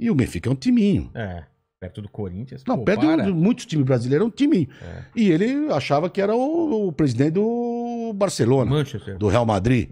E o Benfica é um timinho. É. Perto do Corinthians. Não, pô, perto para. de muitos times brasileiros é um timinho. É. E ele achava que era o, o presidente do Barcelona, Manchester. do Real Madrid. É.